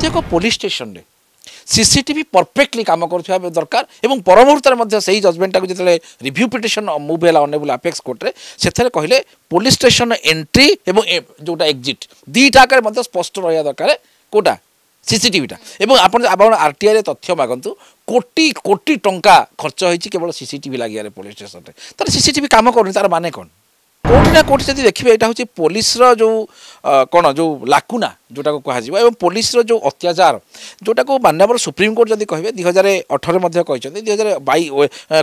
ପ୍ରତ୍ୟେକ ପୋଲିସ୍ ଷ୍ଟେସନରେ CCTV perfectly କାମ କରୁଥିବା ଦରକାର ଏବଂ ପର ମଧ୍ୟ ସେଇ ଜଜମେଣ୍ଟଟାକୁ ଯେତେବେଳେ ରିଭ୍ୟୁ ପିଟିସନ୍ ମୁଭ୍ ହେଲା ଅନେବୁଲ୍ ଆପେକ୍ସ କୋର୍ଟରେ ସେଥିରେ କହିଲେ ପୋଲିସ୍ ଷ୍ଟେସନ୍ ଏଣ୍ଟ୍ରି ଏବଂ ଯେଉଁଟା ଏକ୍ଜିଟ୍ ଦୁଇଟା ଆକାରରେ ମଧ୍ୟ ସ୍ପଷ୍ଟ ରହିବା ଦରକାର କେଉଁଟା ସିସିଟିଭିଟା ଏବଂ ଆପଣ ଆପଣ ଆର୍ଟିଆଇରେ ତଥ୍ୟ ମାଗନ୍ତୁ କୋଟି କୋଟି ଟଙ୍କା ଖର୍ଚ୍ଚ ହୋଇଛି କେବଳ ସିସିଟିଭି ଲାଗିବାରେ ପୋଲିସ୍ ଷ୍ଟେସନରେ ତାର ସିସିଟିଭି କାମ କରୁନି ତାର ମାନେ କ'ଣ কোটি না কোটি যদি দেখবে এটা হচ্ছে পুলিশর যে কোণ যে লাকুনা যেটা কুহযোগ এবং পুলিশর যে অত্যাচার যেটা মান্যবর সুপ্রিমকোর্ট যদি কহবে দুই হাজার অঠরে দুই হাজার বাই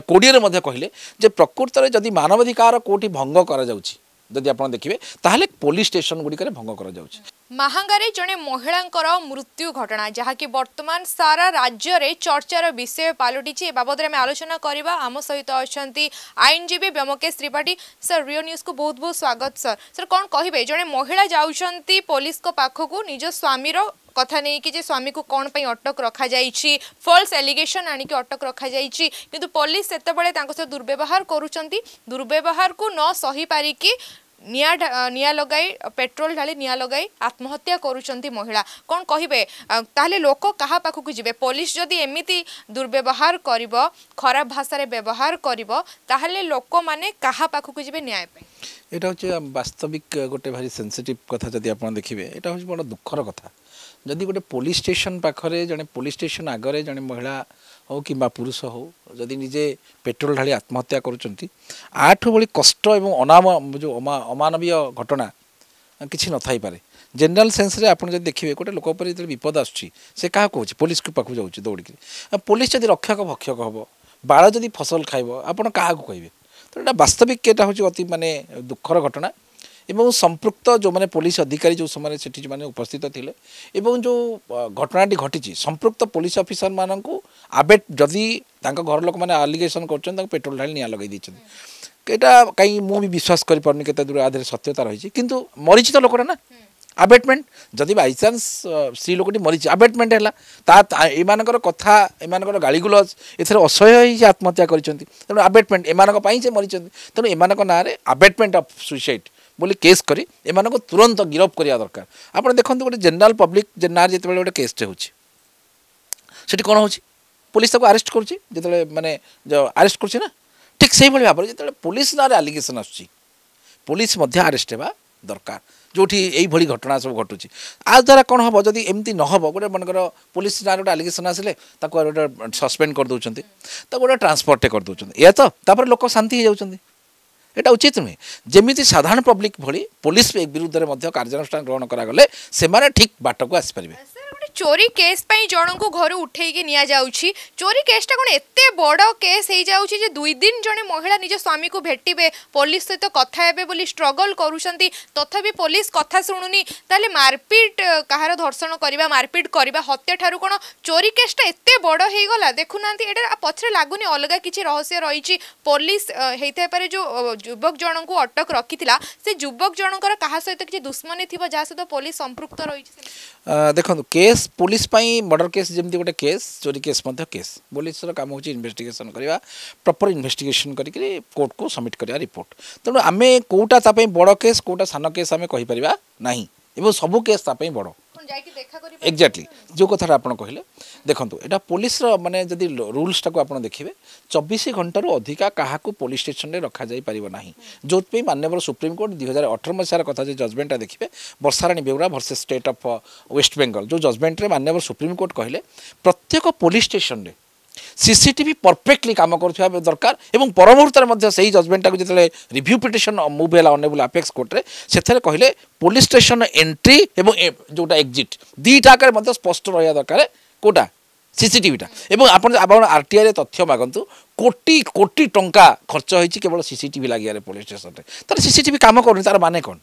কোড়িয়ে যে প্রকৃতরে যদি মানবাধিকার কোটি ভঙ্গ করা যাচ্ছে ଯଦି ଆପଣ ଦେଖିବେ ତାହେଲେ ପୋଲିସ ଷ୍ଟେସନ ଗୁଡ଼ିକରେ ଭଙ୍ଗ କରାଯାଉଛି ମାହାଙ୍ଗାରେ ଜଣେ ମହିଳାଙ୍କର ମୃତ୍ୟୁ ଘଟଣା ଯାହାକି ବର୍ତ୍ତମାନ ସାରା ରାଜ୍ୟରେ ଚର୍ଚ୍ଚାର ବିଷୟ ପାଲଟିଛି ଏ ବାବଦରେ ଆମେ ଆଲୋଚନା କରିବା ଆମ ସହିତ ଅଛନ୍ତି ଆଇନଜୀବୀ ବ୍ୟୋମକେଶ ତ୍ରିପାଠୀ ସାର୍ ରିଓ ନ୍ୟୁଜ୍କୁ ବହୁତ ବହୁତ ସ୍ୱାଗତ ସାର୍ ସାର୍ କ'ଣ କହିବେ ଜଣେ ମହିଳା ଯାଉଛନ୍ତି ପୋଲିସଙ୍କ ପାଖକୁ ନିଜ ସ୍ୱାମୀର কথা নেইকি যে স্বামীকে কোণ পাই অটক রখাযাইছি ফলস এলিগেসন আনিকি অটক রখাযাইছি কিন্তু পুলিশ সেতবে তাঁর সহ দুর্ব্যবহার করুচার দুর্ব্যবহারকু ন সহিপারিকি নিয়া নিয়া লগাই পেট্রোল ঢালি নিয়া লগাই আত্মহত্যা করুচার মহিলা কোণ কহবে তাহলে লোক কাহা পাখক যাবে পুলিশ যদি এমিতি দুর্ব্যবহার করব খারাপ ভাষার ব্যবহার করব তাহলে লোক মানে কাহা পাখক যাবে ন্যায় পাই এটা ହେଉଛି ବାସ୍ତବିକ ଗୋଟେ ଭାରି ସେନ୍ସିଟିଭ୍ କଥା ଯଦି ଆପଣ ଦେଖିବେ ଏଇଟା ହେଉଛି ବଡ଼ ଦୁଃଖର କଥା ଯଦି ଗୋଟେ ପୋଲିସ୍ ଷ୍ଟେସନ୍ ପାଖରେ ଜଣେ ପୋଲିସ୍ ଷ୍ଟେସନ୍ ଆଗରେ ଜଣେ ମହିଳା ହେଉ କିମ୍ବା ପୁରୁଷ ହେଉ ଯଦି ନିଜେ ପେଟ୍ରୋଲ ଢାଳି ଆତ୍ମହତ୍ୟା କରୁଛନ୍ତି ଆଠୁ ଭଳି କଷ୍ଟ ଏବଂ ଅନାମ ଯେଉଁ ଅମାନବୀୟ ଘଟଣା କିଛି ନଥାଇପାରେ ଜେନେରାଲ ସେନ୍ସରେ ଆପଣ ଯଦି ଦେଖିବେ ଗୋଟେ ଲୋକ ଉପରେ ଯେତେବେଳେ ବିପଦ ଆସୁଛି ସେ କାହାକୁ ହେଉଛି ପୋଲିସକୁ ପାଖକୁ ଯାଉଛି ଦୌଡ଼ିକି ପୋଲିସ ଯଦି ରକ୍ଷକ ଭକ୍ଷକ ହେବ ବାଳ ଯଦି ଫସଲ ଖାଇବ ଆପଣ କାହାକୁ କହିବେ এটা বাস্তবিক কেটা হচি অতি মানে দুঃখৰ ঘটনা এবম সম্প্ৰুক্ত যো মানে পোলিস অধিকাৰী যো সময়ৰ চিঠি মানে উপস্থিত থিলে এবম যো ঘটনাটি ঘটিছি সম্প্ৰুক্ত পোলিস অফিસર মানাকু আবেট যদি তাৰক ঘৰ লোক মানে এলিজেন কৰছোঁ তাৰক পেটল ঢালি নিয়া লগাই দিছিন কেটা काही মোবি বিশ্বাস কৰিব পৰনি যে তাৰ আدر সত্যতা ৰৈছে কিন্তু মৰিছি তো লোকৰ না আবেটমেন্ট যদি বাই চান্স uh, স্ত্রী লোকটি মরিছে আবেটমেন্ট হল তা এমানকর কথা এমানকর গাড়িগুলজ এর অসহ্য হয়ে সে আত্মহত্যা করেছেন তেমন আবেটমেন্ট এমানক সে মরিছেন তেমন এমানক নাঁরে আবেটমেন্ট অফ সুইসাইড বলে কেস করে এমানক তুরন্ত গিরফ করা দরকার আপনার দেখুন গোটে জেনারেল পব্লিক যে না যেতবে গোটে কেসটে হচ্ছে সেটি কোণ হচ্ছে পুলিশ তাকে আরেস্ট করছে যেত মানে আরেস্ট করছে না ঠিক সেইভাবে ভাবে যেত পুলিশ না আলিগেসন আসছে পুলিশ মধ্যে আরেস্ট হওয়া দরকার ଯେଉଁଠି ଏଇଭଳି ଘଟଣା ସବୁ ଘଟୁଛି ଆ ଦ୍ୱାରା କ'ଣ ହେବ ଯଦି ଏମିତି ନ ହେବ ଗୋଟେ ମନେକର ପୋଲିସ ନାଁରେ ଗୋଟେ ଆଲିଗେସନ୍ ଆସିଲେ ତାକୁ ଗୋଟେ ସସ୍ପେଣ୍ଡ କରିଦେଉଛନ୍ତି ତାକୁ ଗୋଟେ ଟ୍ରାନ୍ସପୋର୍ଟଟେ କରିଦେଉଛନ୍ତି ଏହା ତ ତାପରେ ଲୋକ ଶାନ୍ତି ହେଇଯାଉଛନ୍ତି ଏଇଟା উচিত ନୁହେଁ ଯେମିତି ସାଧାରଣ পব্লিক ଭଳି পুলিশ বিরুদ্ধে মধ্য কার্যানুষ্ঠান গ্রহণ করা গেলে সে ঠিক বাটকু আসিপারে চোরি কেস পাই জনকু ঘর উঠাইকি নিয়া যাচ্ছি চোরি কেসটা কোণ এত বড় কেস হয়ে যাচ্ছে যে দুই দিন জনে মহিলা নিজ স্বামী ভেটবে পুলিশ সহ কথা হবে বলে স্ট্রগল করছেন তথাপি পুলিশ কথা শুণুনি তাহলে মারপিট কাহার ধর্ষণ করা মারপিট করা হত্যা ঠার কোণ চোরি কেসটা এত বড় হয়ে গলা দেখু না এটা পছরে লাগুনি অলগা কিছু রহস্য রয়েছে পুলিশ হয়ে যে যুবক জনকু অটক রকি সে যুবক জনকর কাহা সহ কিছু দুশ্মনী থাকা যা সহ পুলিশ সম্পৃক্ত রয়েছে দেখুন কেস পুলিশ পাই মর্ডর কেস যেমি গোটে কেস চোরি কেস মধ্যে কেস পুলিশর কাম হচ্ছে ইনভেস্টিগেসন করা প্রপর ইনভেস্টিগেসন করি কোর্টক সবমিট করা রিপোর্ট তেমন আমি কোটা তা বড় কেস কোটা সান কেস আমি কইপার না এবং সবু কেস তা বড় ଏକ୍ଜାକ୍ଟଲି ଯେଉଁ କଥାଟା ଆପଣ କହିଲେ ଦେଖନ୍ତୁ ଏଇଟା ପୋଲିସର ମାନେ ଯଦି ରୁଲ୍ସଟାକୁ ଆପଣ ଦେଖିବେ ଚବିଶ ଘଣ୍ଟାରୁ ଅଧିକା କାହାକୁ ପୋଲିସ ଷ୍ଟେସନରେ ରଖାଯାଇପାରିବ ନାହିଁ ଯେଉଁଥିପାଇଁ ମାନ୍ୟବର ସୁପ୍ରିମକୋର୍ଟ ଦୁଇ ହଜାର ଅଠର ମସିହାର କଥା ଯେ ଜଜମେଣ୍ଟଟା ଦେଖିବେ Barsharani Beura versus state of West Bengal ଯେଉଁ ଜଜମେଣ୍ଟରେ ମାନ୍ୟବର ସୁପ୍ରିମକୋର୍ଟ କହିଲେ ପ୍ରତ୍ୟେକ ପୋଲିସ ଷ୍ଟେସନରେ ସିସିଟିଭି ପରଫେକ୍ଟଲି କାମ କରୁଥିବା ଦରକାର ଏବଂ ପରମୁହୂର୍ତ୍ତରେ ମଧ୍ୟ ସେହି ଜଜମେଣ୍ଟଟାକୁ ଯେତେବେଳେ ରିଭ୍ୟୁ ପିଟିସନ୍ ମୁଭ୍ ହେଲା ଅନେବୁଲ୍ ଆପେକ୍ସ କୋର୍ଟରେ ସେଥିରେ କହିଲେ ପୋଲିସ ଷ୍ଟେସନ୍ ଏଣ୍ଟ୍ରି ଏବଂ ଯେଉଁଟା ଏକ୍ଜିଟ୍ ଦୁଇଟା ଆକାରରେ ମଧ୍ୟ ସ୍ପଷ୍ଟ ରହିବା ଦରକାର କେଉଁଟା ସିସିଟିଭିଟା ଏବଂ ଆପଣ ଆପଣ ଆର୍ଟିଆଇରେ ତଥ୍ୟ ମାଗନ୍ତୁ କୋଟି କୋଟି ଟଙ୍କା ଖର୍ଚ୍ଚ ହୋଇଛି କେବଳ ସିସିଟିଭି ଲାଗିବାରେ ପୋଲିସ ଷ୍ଟେସନରେ ତା'ର ସିସିଟିଭି କାମ କରୁନି ତା'ର ମାନେ କ'ଣ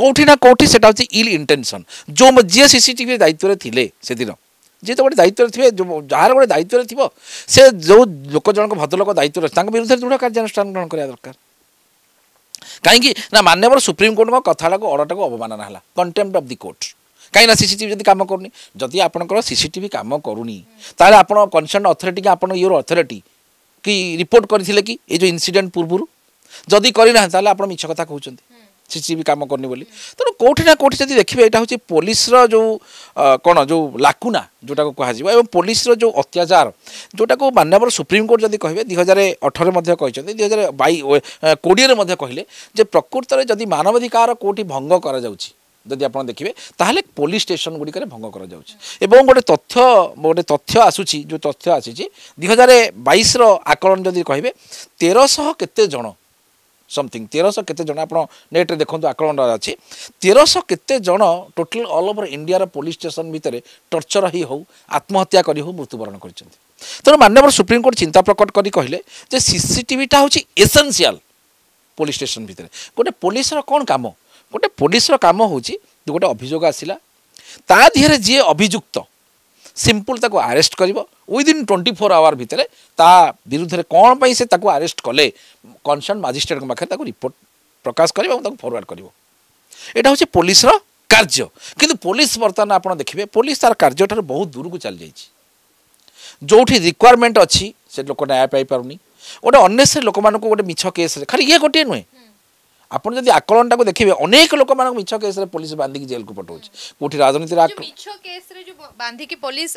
କେଉଁଠି ନା କେଉଁଠି ସେଇଟା ହେଉଛି ଇଲ୍ ଇଣ୍ଟେନସନ୍ ଯେଉଁ ଯିଏ ସିସିଟିଭି ଦାୟିତ୍ୱରେ ଥିଲେ ସେଦିନ ଯେହେତୁ ଗୋଟେ ଦାୟିତ୍ୱରେ ଥିବେ ଯାହାର ଗୋଟେ ଦାୟିତ୍ୱରେ ଥିବ ସେ ଯେଉଁ ଲୋକ ଜଣକ ଭଦ୍ରଲୋକ ଦାୟିତ୍ୱରେ ଅଛି ତାଙ୍କ ବିରୁଦ୍ଧରେ ଦୃଢ଼ କାର୍ଯ୍ୟାନୁଷ୍ଠାନ ଗ୍ରହଣ କରିବା ଦରକାର କାହିଁକି ନା ମାନ୍ୟବର ସୁପ୍ରିମକୋର୍ଟଙ୍କ କଥାଟାକୁ ଅର୍ଡ଼ରଟାକୁ ଅବମାନନା ହେଲା କଣ୍ଟେମ୍ପ୍ଟ ଅଫ୍ ଦି କୋର୍ଟ କାହିଁକିନା ସିସିଟିଭି ଯଦି କାମ କରୁନି ଯଦି ଆପଣଙ୍କର ସିସିଟିଭି କାମ କରୁନି ତାହେଲେ ଆପଣ କନସର୍ଣ୍ଣ ଅଥରିଟି କି ଆପଣ ଇଏର ଅଥରିଟି କି ରିପୋର୍ଟ କରିଥିଲେ କି ଏ ଯେଉଁ ଇନସିଡେଣ୍ଟ ପୂର୍ବରୁ ଯଦି କରିନାହାନ୍ତି ତାହେଲେ ଆପଣ ମିଛ କଥା କହୁଛନ୍ତି ବି କାମ କରୁନି ବୋଲି ତେଣୁ କେଉଁଠି ନା କେଉଁଠି ଯଦି ଦେଖିବେ ଏଇଟା ହେଉଛି ପୋଲିସର ଯେଉଁ କ'ଣ ଯେଉଁ ଲାକୁନା ଯେଉଁଟାକୁ କୁହାଯିବ ଏବଂ ପୋଲିସର ଯେଉଁ ଅତ୍ୟାଚାର ଯେଉଁଟାକୁ ମାନ୍ୟବର ସୁପ୍ରିମକୋର୍ଟ ଯଦି କହିବେ ଦୁଇ ହଜାର ଅଠରରେ ମଧ୍ୟ କହିଛନ୍ତି ଦୁଇ ହଜାର ବାଇ କୋଡ଼ିଏରେ ମଧ୍ୟ କହିଲେ ଯେ ପ୍ରକୃତରେ ଯଦି ମାନବାଧିକାର କେଉଁଠି ଭଙ୍ଗ କରାଯାଉଛି ଯଦି ଆପଣ ଦେଖିବେ ତାହେଲେ ପୋଲିସ ଷ୍ଟେସନ ଗୁଡ଼ିକରେ ଭଙ୍ଗ କରାଯାଉଛି ଏବଂ ଗୋଟେ ତଥ୍ୟ ଗୋଟେ ତଥ୍ୟ ଆସୁଛି ଯେଉଁ ତଥ୍ୟ ଆସିଛି ଦୁଇ ହଜାର ବାଇଶର ଆକଳନ ଯଦି କହିବେ ତେରଶହ କେତେ ଜଣ समथिङ ତେରଶହ କେତେ ଜଣ ଆପଣ ନେଟ୍ରେ ଦେଖନ୍ତୁ आकलन ଅଛି ତେରଶହ କେତେ ଜଣ टोटाल ଅଲ୍ ओभर ଇଣ୍ଡିଆର पोलिस ଷ୍ଟେସନ୍ ଭିତରେ टर्चर ହେଇ ହେଉ ଆତ୍ମହତ୍ୟା କରି ହେଉ ମୃତ୍ୟୁବରଣ କରିଛନ୍ତି ତେଣୁ ମାନ୍ୟବର ସୁପ୍ରିମକୋର୍ଟ ଚିନ୍ତା ପ୍ରକଟ କରି କହିଲେ ଯେ ସିସିଟିଭିଟା ହେଉଛି ଏସେନ୍ସିଆଲ୍ ପୋଲିସ ଷ୍ଟେସନ୍ ଭିତରେ ଗୋଟେ ପୋଲିସର କ'ଣ କାମ ଗୋଟେ ପୋଲିସର କାମ ହେଉଛି ଗୋଟେ ଅଭିଯୋଗ ଆସିଲା ତା ଦେହରେ ଯିଏ ଅଭିଯୁକ୍ତ ସିମ୍ପଲ୍ ତାକୁ ଆରେଷ୍ଟ କରିବ ୱିଦିନ୍ ଟ୍ୱେଣ୍ଟି ଫୋର୍ ଆୱାର ଭିତରେ ତା ବିରୁଦ୍ଧରେ କ'ଣ ପାଇଁ ସେ ତାକୁ ଆରେଷ୍ଟ କଲେ କନସର୍ନ ମାଜିଷ୍ଟ୍ରେଟଙ୍କ ପାଖରେ ତାକୁ ରିପୋର୍ଟ ପ୍ରକାଶ କରିବ ଏବଂ ତାକୁ ଫରୱାର୍ଡ଼ କରିବ ଏଇଟା ହେଉଛି ପୋଲିସର କାର୍ଯ୍ୟ କିନ୍ତୁ ପୋଲିସ ବର୍ତ୍ତମାନ ଆପଣ ଦେଖିବେ ପୋଲିସ ତାର କାର୍ଯ୍ୟଠାରୁ ବହୁତ ଦୂରକୁ ଚାଲିଯାଇଛି ଯେଉଁଠି ରିକ୍ୱାରମେଣ୍ଟ ଅଛି ସେ ଲୋକ ନ୍ୟାୟ ପାଇପାରୁନି ଗୋଟେ ଅନ୍ୟେସରେ ଲୋକମାନଙ୍କୁ ଗୋଟେ ମିଛ କେସ୍ରେ ଖାଲି ଇଏ ଗୋଟିଏ ନୁହେଁ ଆପଣ ଯଦି ଆକଳନଟାକୁ ଦେଖିବେ ଅନେକ ଲୋକମାନଙ୍କୁ ମିଛ କେସ୍ରେ ପୋଲିସ ବାନ୍ଧିକି ଜେଲକୁ ପଠାଉଛି କେଉଁଠି ରାଜନୀତିରେ ମିଛ କେସ୍ରେ ଯେଉଁ ବାନ୍ଧିକି ପୋଲିସ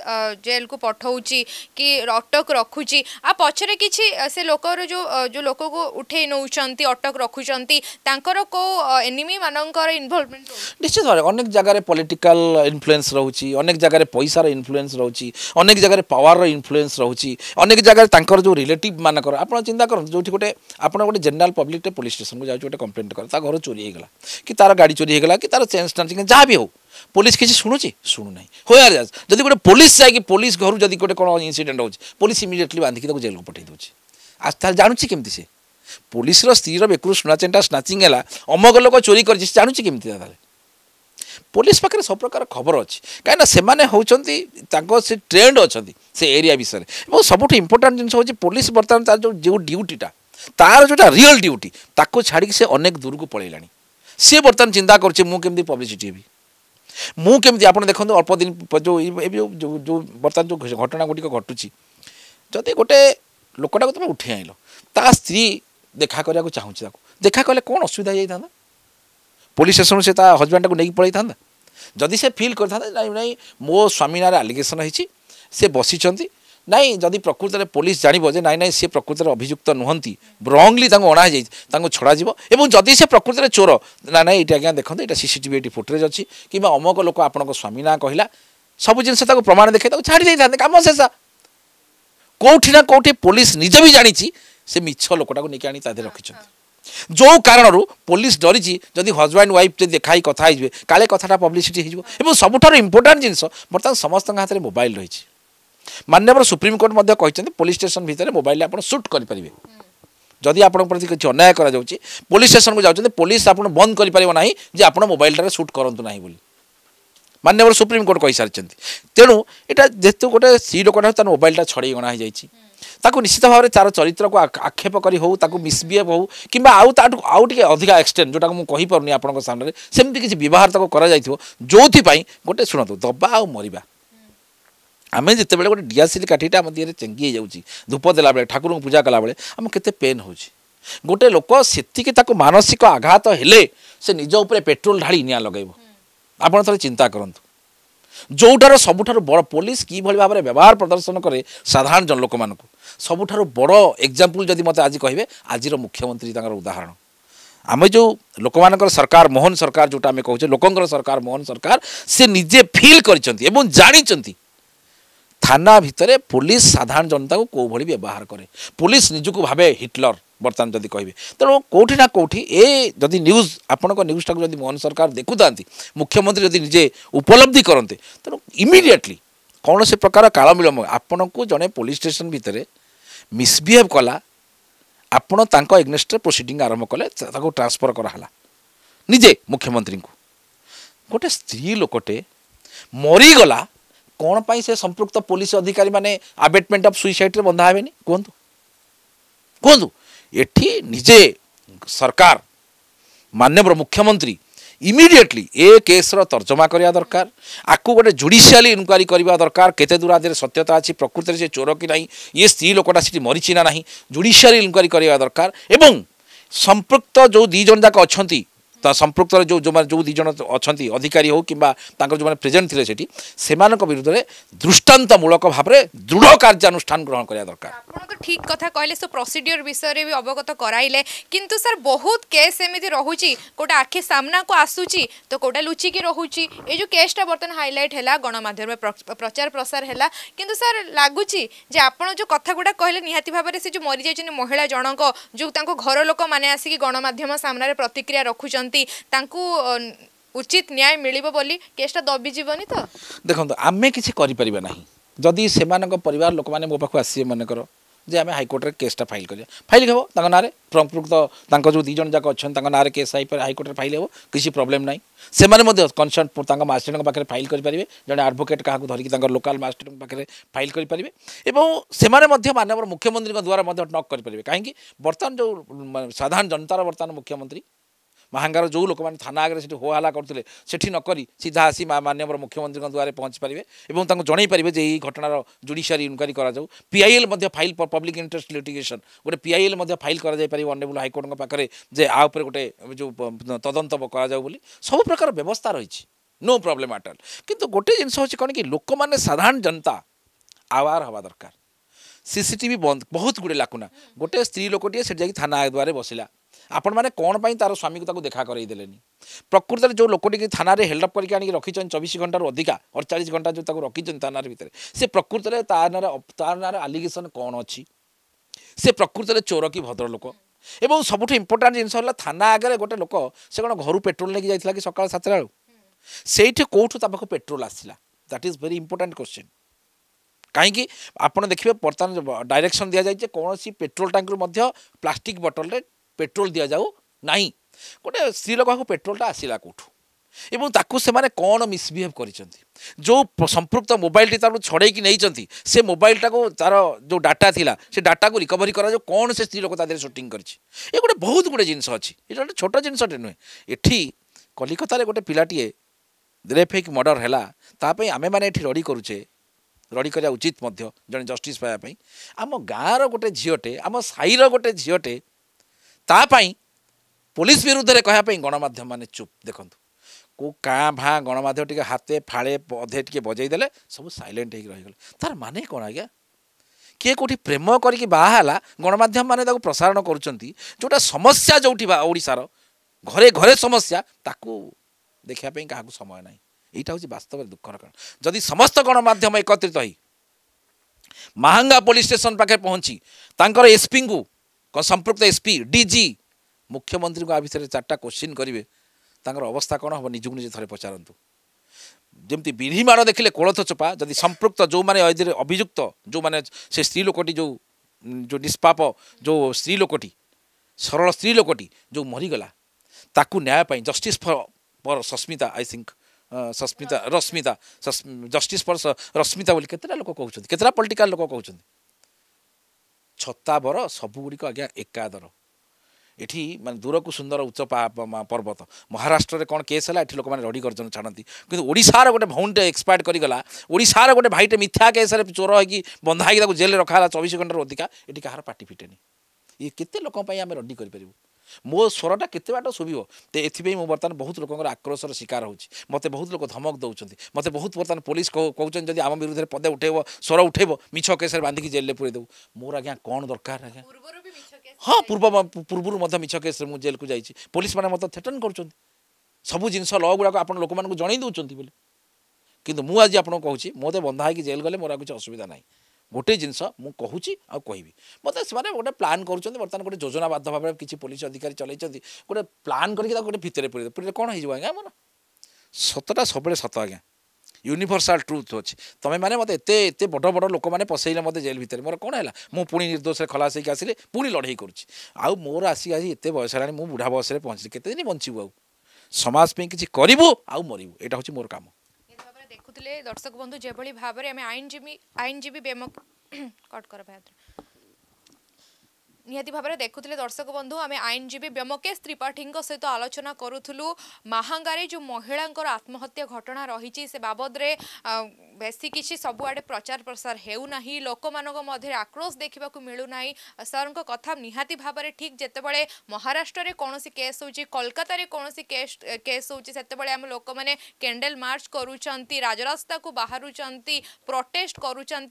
ଜେଲକୁ ପଠାଉଛି କି ଅଟକ ରଖୁଛି ଆ ପଛରେ କିଛି ସେ ଲୋକର ଯେଉଁ ଯେଉଁ ଲୋକକୁ ଉଠେଇ ନେଉଛନ୍ତି ଅଟକ ରଖୁଛନ୍ତି ତାଙ୍କର କେଉଁ ଏନିମି ମାନଙ୍କର ଇନଭଲ୍ଭମେଣ୍ଟ ନିଶ୍ଚିତ ଭାବରେ ଅନେକ ଜାଗାରେ ପଲିଟିକାଲ ଇନଫ୍ଲୁଏନ୍ସ ରହୁଛି ଅନେକ ଜାଗାରେ ପଇସାର ଇନଫ୍ଲୁଏନ୍ସ ରହୁଛି ଅନେକ ଜାଗାରେ ପାୱାରର ଇନଫ୍ଲୁଏନ୍ସ ରହୁଛି ଅନେକ ଜାଗାରେ ତାଙ୍କର ଯେଉଁ ରିଲେଟିଭ୍ ମାନଙ୍କର ଆପଣ ଚିନ୍ତା କରନ୍ତୁ ଯେଉଁଠି ଗୋଟେ ଆପଣ ଗୋଟେ ଜେନେରାଲ ପବ୍ଲିକଟେ ପୋଲିସ ଷ୍ଟେସନକୁ ଯାଉଛି ଗୋଟେ କମ୍ପ୍ଲେନ୍ ଡିପେଣ୍ଡ କରେ ତା ଘର ଚୋରି ହେଇଗଲା କି ତାର ଗାଡ଼ି ଚୋରି ହେଇଗଲା କି ତାର ଚେଞ୍ଜ ଟ୍ରାଞ୍ଜିଂ ଯାହା ବି ହେଉ ପୋଲିସ କିଛି ଶୁଣୁଛି ଶୁଣୁନାହିଁ ହୋୟାର ଜାଜ ଯଦି ଗୋଟେ ପୋଲିସ ଯାଇକି ପୋଲିସ ଘରୁ ଯଦି ଗୋଟେ କ'ଣ ଇନସିଡେଣ୍ଟ ହେଉଛି ପୋଲିସ ଇମିଡ଼ିଏଟଲି ବାନ୍ଧିକି ତାକୁ ଜେଲକୁ ପଠାଇ ଦେଉଛି ଆଉ ତାହେଲେ ଜାଣୁଛି କେମିତି ସେ ପୋଲିସର ସ୍ତ୍ରୀର ବେକରୁ ସୁନାଚେନ୍ଟା ସ୍ନାଚିଂ ହେଲା ଅମକ ଲୋକ ଚୋରି କରିଛି ସେ ଜାଣୁଛି କେମିତି ତାହେଲେ ପୋଲିସ ପାଖରେ ସବୁ ପ୍ରକାର ଖବର ଅଛି କାହିଁକିନା ସେମାନେ ହେଉଛନ୍ତି ତାଙ୍କ ସେ ଟ୍ରେଣ୍ଡ ଅଛନ୍ତି ସେ ଏରିଆ ବିଷୟରେ ଏବଂ ସବୁଠୁ ଇମ୍ପୋର୍ଟାଣ୍ଟ ଜିନିଷ ହେଉଛି ପୋଲିସ ବର୍ତ୍ତମାନ ତାର ଯେଉଁ ଯେଉଁ ଡ୍ୟୁଟିଟା ତାର ଯେଉଁଟା ରିଅଲ୍ ଡ୍ୟୁଟି ତାକୁ ଛାଡ଼ିକି ସେ ଅନେକ ଦୂରକୁ ପଳେଇଲାଣି ସିଏ ବର୍ତ୍ତମାନ ଚିନ୍ତା କରୁଛି ମୁଁ କେମିତି ପବ୍ଲିସିଟି ହେବି ମୁଁ କେମିତି ଆପଣ ଦେଖନ୍ତୁ ଅଳ୍ପ ଦିନ ଯେଉଁ ଏବେ ଯେଉଁ ଯେଉଁ ବର୍ତ୍ତମାନ ଯେଉଁ ଘଟଣା ଗୁଡ଼ିକ ଘଟୁଛି ଯଦି ଗୋଟେ ଲୋକଟାକୁ ତୁମେ ଉଠେଇ ଆଣିଲ ତା ସ୍ତ୍ରୀ ଦେଖା କରିବାକୁ ଚାହୁଁଛି ତାକୁ ଦେଖା କଲେ କ'ଣ ଅସୁବିଧା ହେଇଯାଇଥାନ୍ତା ପୋଲିସ୍ ଷ୍ଟେସନ୍ରୁ ସେ ତା ହଜବ୍ୟାଣ୍ଡଟାକୁ ନେଇକି ପଳେଇଥାନ୍ତା ଯଦି ସେ ଫିଲ୍ କରିଥାନ୍ତା ନାଇଁ ନାଇଁ ମୋ ସ୍ୱାମୀ ନାଁରେ ଆଲିଗେସନ୍ ହେଇଛି ସେ ବସିଛନ୍ତି ନାଇଁ ଯଦି ପ୍ରକୃତରେ ପୋଲିସ ଜାଣିବ ଯେ ନାଇଁ ନାଇଁ ସେ ପ୍ରକୃତରେ ଅଭିଯୁକ୍ତ ନୁହନ୍ତି ରଙ୍ଗଲି ତାଙ୍କୁ ଅଣାଯାଇଛି ତାଙ୍କୁ ଛଡ଼ାଯିବ ଏବଂ ଯଦି ସେ ପ୍ରକୃତରେ ଚୋର ନା ନାଇଁ ଏଇଠି ଆଜ୍ଞା ଦେଖନ୍ତୁ ଏଇଟା ସିସିଟିଭି ଏଇଠି ଫୁଟେଜ୍ ଅଛି କିମ୍ବା ଅମକ ଲୋକ ଆପଣଙ୍କ ସ୍ୱାମୀ ନାଁ କହିଲା ସବୁ ଜିନିଷ ତାକୁ ପ୍ରମାଣ ଦେଖାଇ ତାକୁ ଛାଡ଼ି ଦେଇଥାନ୍ତେ କାମ ଶେଷ କେଉଁଠି ନା କେଉଁଠି ପୋଲିସ ନିଜେ ବି ଜାଣିଛି ସେ ମିଛ ଲୋକଟାକୁ ନେଇକି ଆଣି ତା ଦେହରେ ରଖିଛନ୍ତି ଯେଉଁ କାରଣରୁ ପୋଲିସ ଡରିଛି ଯଦି ହଜବ୍ୟାଣ୍ଡ ୱାଇଫ୍ ଯଦି ଦେଖା ହେଇ କଥା ହେଇଯିବେ କାଳେ କଥାଟା ପବ୍ଲିସିଟି ହେଇଯିବ ଏବଂ ସବୁଠାରୁ ଇମ୍ପୋର୍ଟାଣ୍ଟ ଜିନିଷ ବର୍ତ୍ତମାନ ସମସ୍ତଙ୍କ ହାତରେ ମୋବାଇଲ ରହିଛି ମାନ୍ୟବର ସୁପ୍ରିମକୋର୍ଟ ମଧ୍ୟ କହିଛନ୍ତି ପୋଲିସ୍ ଷ୍ଟେସନ୍ ଭିତରେ ମୋବାଇଲରେ ଆପଣ ସୁଟ୍ କରିପାରିବେ ଯଦି ଆପଣଙ୍କ ପ୍ରତି କିଛି ଅନ୍ୟାୟ କରାଯାଉଛି ପୋଲିସ୍ ଷ୍ଟେସନକୁ ଯାଉଛନ୍ତି ପୋଲିସ୍ ଆପଣ ବନ୍ଦ କରିପାରିବ ନାହିଁ ଯେ ଆପଣ ମୋବାଇଲଟାରେ ସୁଟ୍ କରନ୍ତୁ ନାହିଁ ବୋଲି ମାନ୍ୟବର ସୁପ୍ରିମକୋର୍ଟ କହିସାରିଛନ୍ତି ତେଣୁ ଏଇଟା ଯେହେତୁ ଗୋଟେ ସ୍ତ୍ରୀ ଲୋକଟା ତାର ମୋବାଇଲଟା ଛଡ଼େଇ ଅଣା ହେଇଯାଇଛି ତାକୁ ନିଶ୍ଚିତ ଭାବରେ ତାର ଚରିତ୍ରକୁ ଆକ୍ଷେପ କରି ହେଉ ତାକୁ ମିସବିହେଭ୍ ହେଉ କିମ୍ବା ଆଉ ତାଠୁ ଆଉ ଟିକେ ଅଧିକା ଏକ୍ସଟେଣ୍ଡ ଯେଉଁଟାକୁ ମୁଁ କହିପାରୁନି ଆପଣଙ୍କ ସାମ୍ନାରେ ସେମିତି କିଛି ବ୍ୟବହାର ତାକୁ କରାଯାଇଥିବ ଯେଉଁଥିପାଇଁ ଗୋଟେ ଶୁଣନ୍ତୁ ଦବା ଆଉ ମରିବା आम जितेबले गोटे डीआसील काठीटा आम देहरे चेंगी जाऊँगी धूप देलाबे ठाकुर पूजा कलाबे आम के पेन हो गोटे लोक सेतिकी ताको मानसिक आघात हेले से निज उपर पेट्रोल ढाड़ी निआ लगेब ଆପଣ ଥରେ ଚିନ୍ତା କରନ୍ତୁ ଯେଉଁଠାର ସବୁଠାରୁ ବଡ଼ ପୋଲିସ କିଭଳି ଭାବରେ ବ୍ୟବହାର ପ୍ରଦର୍ଶନ କରେ ସାଧାରଣ ଜନଲୋକମାନଙ୍କୁ ସବୁଠାରୁ ବଡ଼ ଏକ୍ଜାମ୍ପଲ୍ ଯଦି ମୋତେ ଆଜି କହିବେ ଆଜିର ମୁଖ୍ୟମନ୍ତ୍ରୀ ତାଙ୍କର ଉଦାହରଣ ଆମେ ଯେଉଁ ଲୋକମାନଙ୍କର ସରକାର ମୋହନ ସରକାର ଯେଉଁଟା ଆମେ କହୁଛେ ଲୋକଙ୍କର ସରକାର ମୋହନ ସରକାର ସେ ନିଜେ ଫିଲ୍ କରିଛନ୍ତି ଏବଂ ଜାଣିଛନ୍ତି থানা ভিতরে পুলিশ সাধারণ জনতা কেউভাবে ব্যবহার করে পুলিশ নিজকে ভাবে হিটলর বর্তমান যদি কহবে তেমন কোটি না কোটি এ যদি নিউজ আপনার নিউজটা যদি মোহন সরকার দেখু দেখুতা মুখ্যমন্ত্রী যদি নিজে উপলব্ধি করতে তেমন ইমিডিয়েটলি কৌশি প্রকার কালবিলম্ব আপনার জনে পুলিশ স্টেসন ভিতরে মিসবিহেভ কলা আপনার তাঁর এগনেস্টে প্রোসিডিং আরম্ভ কলে তাকে ট্রান্সফর করা হল নিজে মুখ্যমন্ত্রী গোটে স্ত্রী লোকটে মরিগলা କ'ଣ ପାଇଁ ସେ ସମ୍ପୃକ୍ତ ପୋଲିସ ଅଧିକାରୀମାନେ ଆବେଟମେଣ୍ଟ ଅଫ୍ ସୁଇସାଇଡ଼ରେ ବନ୍ଧା ହେବେନି କୁହନ୍ତୁ କୁହନ୍ତୁ ଏଠି ନିଜେ ସରକାର ମାନ୍ୟବର ମୁଖ୍ୟମନ୍ତ୍ରୀ ইমিডিয়েটলি এ কেসর তর্জমা করা দরকার আকু গোটে জুডিসিয়াল ইনকোয়ারি করা দরকার কেতে দূর আদে সত্যতা আছে প্রকৃতরে সে চোর কি না ইয়ে স্ত্রী লোকটা সেটি মরিছি না জুডিসিয়াল ইনকোয়ারি করা দরকার এবং সম্পৃক্ত যে দুইজন যাক অনেক ତା ସମ୍ପୃକ୍ତର ଯେଉଁ ଯେଉଁମାନେ ଯେଉଁ ଦୁଇ ଜଣ ଅଛନ୍ତି ଅଧିକାରୀ ହେଉ କିମ୍ବା ତାଙ୍କର ଯେଉଁମାନେ ପ୍ରେଜେଣ୍ଟ ଥିଲେ ସେଠି ସେମାନଙ୍କ ବିରୁଦ୍ଧରେ ଦୃଷ୍ଟାନ୍ତମୂଳକ ଭାବରେ ଦୃଢ଼ କାର୍ଯ୍ୟାନୁଷ୍ଠାନ ଗ୍ରହଣ କରିବା ଦରକାର ଆପଣ ତ ଠିକ୍ କଥା କହିଲେ ସେ ପ୍ରୋସିଡ଼ିଓର ବିଷୟରେ ବି ଅବଗତ କରାଇଲେ କିନ୍ତୁ ସାର୍ ବହୁତ କେସ୍ ଏମିତି ରହୁଛି କେଉଁଟା ଆଖି ସାମ୍ନାକୁ ଆସୁଛି ତ କେଉଁଟା ଲୁଚିକି ରହୁଛି ଏ ଯେଉଁ କେସ୍ଟା ବର୍ତ୍ତମାନ ହାଇଲାଇଟ୍ ହେଲା ଗଣମାଧ୍ୟମରେ ପ୍ରଚାର ପ୍ରସାର ହେଲା କିନ୍ତୁ ସାର୍ ଲାଗୁଛି ଯେ ଆପଣ ଯେଉଁ କଥା ଗୁଡ଼ା କହିଲେ ନିହାତି ଭାବରେ ସେ ଯେଉଁ ମରିଯାଇଛନ୍ତି ମହିଳା ଜଣଙ୍କ ଯେଉଁ ତାଙ୍କ ଘର ଲୋକମାନେ ଆସିକି ଗଣମାଧ୍ୟମ ସାମ୍ନାରେ ପ୍ରତିକ୍ରିୟା ରଖୁଛନ୍ତି उचित न्याय बोली केसटा दबी जीवनी तो देखो तो आमे किसी करी जदि से परिवार लोक मैंने मो पाक आसे मन कर जे आम हाइकोर्ट में केसटा फाइल कर फाइल हे ना प्रकृत जो दु जाक अच्छे ना केस हाइकोर्ट में फाइल हे किसी प्रोब्लेम ना से कनसर्ण मस्टर पाखे फाइल करेंगे जन आडभकेट क्या धरिकी लोकाल मस्टर पाखे फाइल करेंगे मानव मुख्यमंत्री द्वारा नक करेंगे कहीं बर्तमान जो साधारण जनता बर्तमान मुख्यमंत्री ମହାଙ୍ଗାର ଯେଉଁ ଲୋକମାନେ ଥାନା ଆଗରେ ସେଠି ହୋହାଲା କରୁଥିଲେ ସେଠି ନକରି ସିଧା ଆସି ମାନ୍ୟବର ମୁଖ୍ୟମନ୍ତ୍ରୀଙ୍କ ଦ୍ୱାରେ ପହଞ୍ଚି ପାରିବେ ଏବଂ ତାଙ୍କୁ ଜଣାଇ ପାରିବେ ଯେ ଏହି ଘଟଣାର ଜୁଡ଼ିସିଆରୀ ଇନକ୍ୱାରୀ କରାଯାଉ ପିଆଇଏଲ୍ ମଧ୍ୟ ଫାଇଲ୍ ପବ୍ଲିକ୍ ଇଣ୍ଟରେଷ୍ଟ ଲିଟିଗେସନ୍ ଗୋଟେ ପିଆଇଏଲ୍ ମଧ୍ୟ ଫାଇଲ୍ କରାଯାଇପାରିବ ଅନେବୁଲ୍ ହାଇକୋର୍ଟଙ୍କ ପାଖରେ ଯେ ଆ ଉପରେ ଗୋଟେ ଯେଉଁ ତଦନ୍ତ କରାଯାଉ ବୋଲି ସବୁ ପ୍ରକାର ବ୍ୟବସ୍ଥା ରହିଛି नो प्रोब्लेम आट अल किंतु गोटे जिनस हूँ कौन कि लोक मैंने साधारण जनता आवार हवा दरकार सीसीटी बंद बहुत गुड़े लाकुना गोटे स्त्री लोकटे से थाना द्वारे ବସିଲା ଆପଣମାନେ କ'ଣ ପାଇଁ ତା'ର ସ୍ୱାମୀକୁ ତାକୁ ଦେଖା କରାଇଦେଲେନି ପ୍ରକୃତରେ ଯେଉଁ ଲୋକଟିକି ଥାନାରେ ହେଲ୍ଡଅପ୍ କରିକି ଆଣିକି ରଖିଛନ୍ତି ଚବିଶ ଘଣ୍ଟାରୁ ଅଧିକା ଅଡ଼ଚାଳିଶ ଘଣ୍ଟା ଯେଉଁ ତାକୁ ରଖିଛନ୍ତି ଥାନାରେ ଭିତରେ ସେ ପ୍ରକୃତରେ ତା ନାଁରେ ତା ନାଁରେ ଆଲିଗେସନ୍ କ'ଣ ଅଛି ସେ ପ୍ରକୃତରେ ଚୋର କି ଭଦ୍ରଲୋକ ଏବଂ ସବୁଠୁ ଇମ୍ପୋର୍ଟାଣ୍ଟ ଜିନିଷ ହେଲା ଥାନା ଆଗରେ ଗୋଟେ ଲୋକ ସେ କ'ଣ ଘରୁ ପେଟ୍ରୋଲ ନେଇକି ଯାଇଥିଲା କି ସକାଳ ସାତଟା ବେଳୁ ସେଇଠି କେଉଁଠୁ ତା ପାଖକୁ ପେଟ୍ରୋଲ ଆସିଲା that is very important question କାହିଁକି ଆପଣ ଦେଖିବେ ବର୍ତ୍ତମାନ ଡାଇରେକ୍ସନ୍ ଦିଆଯାଇଛି ଯେ କୌଣସି ପେଟ୍ରୋଲ ଟ୍ୟାଙ୍କରୁ ମଧ୍ୟ ପ୍ଲାଷ୍ଟିକ୍ ବଟଲ୍ରେ ପେଟ୍ରୋଲ ଦିଆଯାଉ ନାହିଁ ଗୋଟେ ସ୍ତ୍ରୀ ଲୋକକୁ ପେଟ୍ରୋଲଟା ଆସିଲା କେଉଁଠୁ ଏବଂ ତାକୁ ସେମାନେ କ'ଣ ମିସବିହେଭ୍ କରିଛନ୍ତି ଯେଉଁ ସମ୍ପୃକ୍ତ ମୋବାଇଲଟି ତାକୁ ଛଡ଼େଇକି ନେଇଛନ୍ତି ସେ ମୋବାଇଲଟାକୁ ତା'ର ଯେଉଁ ଡାଟା ଥିଲା ସେ ଡାଟାକୁ ରିକଭରି କରାଯାଉ କ'ଣ ସେ ସ୍ତ୍ରୀ ଲୋକ ତା ଦେହରେ ସୁଟିଂ କରିଛି ଏ ଗୋଟେ ବହୁତ ଗୁଡ଼ିଏ ଜିନିଷ ଅଛି ଏଇଟା ଗୋଟେ ଛୋଟ ଜିନିଷଟେ ନୁହେଁ ଏଠି କଲିକତାରେ ଗୋଟେ ପିଲାଟିଏ ରେପ୍ ହେଇକି ମର୍ଡ଼ର ହେଲା ତା ପାଇଁ ଆମେମାନେ ଏଠି ରଡ଼ି କରୁଛେ ରଡ଼ି କରିବା ଉଚିତ ମଧ୍ୟ ଜଣେ ଜଷ୍ଟିସ୍ ପାଇବା ପାଇଁ ଆମ ଗାଁର ଗୋଟେ ଝିଅଟେ ଆମ ସାହିର ଗୋଟେ ଝିଅଟେ ତା ପାଇଁ ପୋଲିସ ବିରୁଦ୍ଧରେ କହିବା ପାଇଁ ଗଣମାଧ୍ୟମମାନେ ଚୁପ୍ ଦେଖନ୍ତୁ କେଉଁ କାଁ ଭାଁ ଗଣମାଧ୍ୟମ ଟିକେ ହାତେ ଫାଳେ ଅଧେ ଟିକେ ବଜେଇ ଦେଲେ ସବୁ ସାଇଲେଣ୍ଟ ହେଇକି ରହିଗଲେ ତାର ମାନେ କ'ଣ ଆଜ୍ଞା କିଏ କେଉଁଠି ପ୍ରେମ କରିକି ବାହା ହେଲା ଗଣମାଧ୍ୟମମାନେ ତାକୁ ପ୍ରସାରଣ କରୁଛନ୍ତି ଯେଉଁଟା ସମସ୍ୟା ଯେଉଁଠି ବା ଓଡ଼ିଶାର ଘରେ ଘରେ ସମସ୍ୟା ତାକୁ ଦେଖିବା ପାଇଁ କାହାକୁ ସମୟ ନାହିଁ ଏଇଟା ହେଉଛି ବାସ୍ତବରେ ଦୁଃଖର କାରଣ ଯଦି ସମସ୍ତ ଗଣମାଧ୍ୟମ ଏକତ୍ରିତ ହୋଇ ମାହାଙ୍ଗା ପୋଲିସ ଷ୍ଟେସନ ପାଖରେ ପହଞ୍ଚି ତାଙ୍କର ଏସ୍ପିଙ୍କୁ सम्पृक्त एसपि डिजि मुख्यमन्त्रीको भित्र चारटा कोश्चिन् तर अवस्था कम हजुर निज थोर पचारु जम्ति विधिमाड देखि कोपृक्त जो ए अभियुक्त जो से स्त्री लोकटी जो जो निष्पाप जो स्त्री लोकटी सरल स्त्री लोकटी जो मरिगला त न्यायपूर्ण जस्टस फर पर Sasmita I think Sasmita Rashmita justice पर रश्मिता बोली केत लोकटा पलिटिकल लोक ଛତାବର ସବୁଗୁଡ଼ିକ ଆଜ୍ଞା ଏକାଦର ଏଠି ମାନେ ଦୂରକୁ ସୁନ୍ଦର ଉଚ୍ଚ ପର୍ବତ ମହାରାଷ୍ଟ୍ରରେ କ'ଣ କେସ୍ ହେଲା ଏଠି ଲୋକମାନେ ରଡ଼ି ଗର୍ଜନ ଛାଡ଼ନ୍ତି କିନ୍ତୁ ଓଡ଼ିଶାର ଗୋଟେ ଭଉଣୀଟେ ଏକ୍ସପାୟାର୍ଡ କରିଗଲା ଓଡ଼ିଶାର ଗୋଟେ ଭାଇଟେ ମିଥ୍ୟା କେସ୍ରେ ଚୋର ହୋଇକି ବନ୍ଧା ହେଇକି ତାକୁ ଜେଲ୍ରେ ରଖାହେଲା ଚବିଶ ଘଣ୍ଟାରୁ ଅଧିକା ଏଠି କାହାର ପାଟି ଫିଟେନି ଇଏ କେତେ ଲୋକଙ୍କ ପାଇଁ ଆମେ ରଡ଼ି କରିପାରିବୁ ମୋ ସ୍ୱରଟା କେତେ ବାଟ ଶୁଭିବ ତ ଏଥିପାଇଁ ମୁଁ ବର୍ତ୍ତମାନ ବହୁତ ଲୋକଙ୍କର ଆକ୍ରୋଶର ଶିକାର ହେଉଛି ମୋତେ ବହୁତ ଲୋକ ଧମକ ଦେଉଛନ୍ତି ମୋତେ ବହୁତ ବର୍ତ୍ତମାନ ପୋଲିସ କହୁଛନ୍ତି ଯଦି ଆମ ବିରୁଦ୍ଧରେ ପଦେ ଉଠାଇବ ସ୍ୱର ଉଠାଇବ ମିଛ କେସରେ ବାନ୍ଧିକି ଜେଲ୍ରେ ପୁରେଇଦେବୁ ମୋର ଆଜ୍ଞା କ'ଣ ଦରକାର ଆଜ୍ଞା ହଁ ପୂର୍ବ ପୂର୍ବରୁ ମଧ୍ୟ ମିଛ କେସ୍ରେ ମୁଁ ଜେଲ୍କୁ ଯାଇଛି ପୋଲିସମାନେ ମୋତେ ଥେଟନ୍ କରୁଛନ୍ତି ସବୁ ଜିନିଷ ଲ ଗୁଡ଼ାକ ଆପଣ ଲୋକମାନଙ୍କୁ ଜଣାଇ ଦେଉଛନ୍ତି ବୋଲି କିନ୍ତୁ ମୁଁ ଆଜି ଆପଣଙ୍କୁ କହୁଛି ମୋତେ ବନ୍ଧା ହେଇକି ଜେଲ୍ ଗଲେ ମୋର ଆଉ କିଛି ଅସୁବିଧା ନାହିଁ ଗୋଟେ ଜିନିଷ ମୁଁ କହୁଛି ଆଉ କହିବି ମୋତେ ସେମାନେ ଗୋଟେ ପ୍ଲାନ୍ କରୁଛନ୍ତି ବର୍ତ୍ତମାନ ଗୋଟେ ଯୋଜନାବଦ୍ଧ ଭାବରେ କିଛି ପୋଲିସ ଅଧିକାରୀ ଚଲେଇଛନ୍ତି ଗୋଟେ ପ୍ଲାନ୍ କରିକି ତାକୁ ଗୋଟେ ଭିତରେ ପୁରେଇ ପୁରେଇଲେ କ'ଣ ହେଇଯିବ ଆଜ୍ଞା ଆମର ସତଟା ସବୁବେଳେ ସତ ଆଜ୍ଞା ୟୁନିଭର୍ସାଲ ଟ୍ରୁଥ୍ ଅଛି ତମେମାନେ ମୋତେ ଏତେ ଏତେ ବଡ଼ ବଡ଼ ଲୋକମାନେ ପଶେଇଲେ ମୋତେ ଜେଲ୍ ଭିତରେ ମୋର କ'ଣ ହେଲା ମୁଁ ପୁଣି ନିର୍ଦ୍ଦୋଷରେ ଖଲାସ ହେଇକି ଆସିଲି ପୁଣି ଲଢ଼େଇ କରୁଛି ଆଉ ମୋର ଆସି ଆସି ଏତେ ବୟସ ହେଲାଣି ମୁଁ ବୁଢ଼ା ବୟସରେ ପହଞ୍ଚିଲି କେତେ ଦିନ ବଞ୍ଚିବୁ ଆଉ ସମାଜ ପାଇଁ କିଛି କରିବୁ ଆଉ ମରିବୁ ଏଇଟା ହେଉଛି ମୋର କାମ ଦେଖୁଥିଲେ ଦର୍ଶକ ବନ୍ଧୁ ଯେଭଳି ଭାବରେ ଆମେ ଆଇନଜୀବୀ ଆଇନଜୀବୀ ବେମ କଟକର ଭାରତ নিহতি ভাবে দেখুলে দর্শক বন্ধু আমি আইনজীবী ব্যোমকেশ ত্রিপাঠী সহিত আলোচনা করুলু মাহাঙ্গারে যে মহিলা আত্মহত্যা ঘটনা রয়েছে সে বাবদে বেশি কিছু সবুআডে প্রচার প্রসার হেউ না লোক মধ্যে আক্রোশ দেখা মিলু না সর কথা নিহতি ভাবে ঠিক যেতবে মহারাষ্ট্রের কৌশি কেস হচ্ছে কলকাতার কৌশি কেস কেস হচ্ছে সেতবে আমি লোক মানে ক্যান্ডেল মার্চ করুচার রাজরাস্তা কু বাহুচার প্রটেস্ট করুচার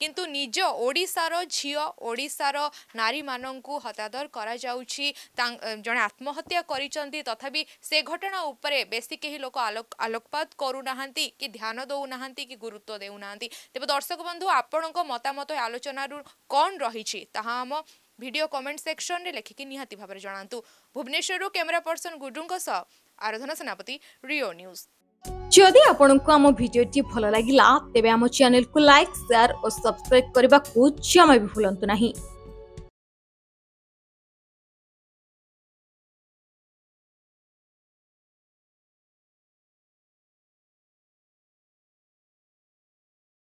কিন্তু নিজ ওড়শার ঝিও ওড়শার নারী মানুষ হতাদর করা যাচ্ছি জনে আত্মহত্যা করেছেন তথাপি সে ঘটনা উপরে বেশি কেহি লোক আলোকপাত করু না কি ধ্যান দেউ না কি গুরুত্ব দেউ না তবে দর্শক বন্ধু আপনার মতামত আলোচনার কণ রয়েছে তাহা আম ভিডিও কমেন্ট সেকশনরে লেখিকি নিহতি ভাবে জনাতু Bhubaneswar camera person Guddu Aradhana Senapati Rio news যদি আপনার আম ভিডিওটি ভাল লাগিলা তেবে আম চ্যানেলকে লাইক সেয়ার ও সবসক্রাইব করা জমা বি ভুলতু না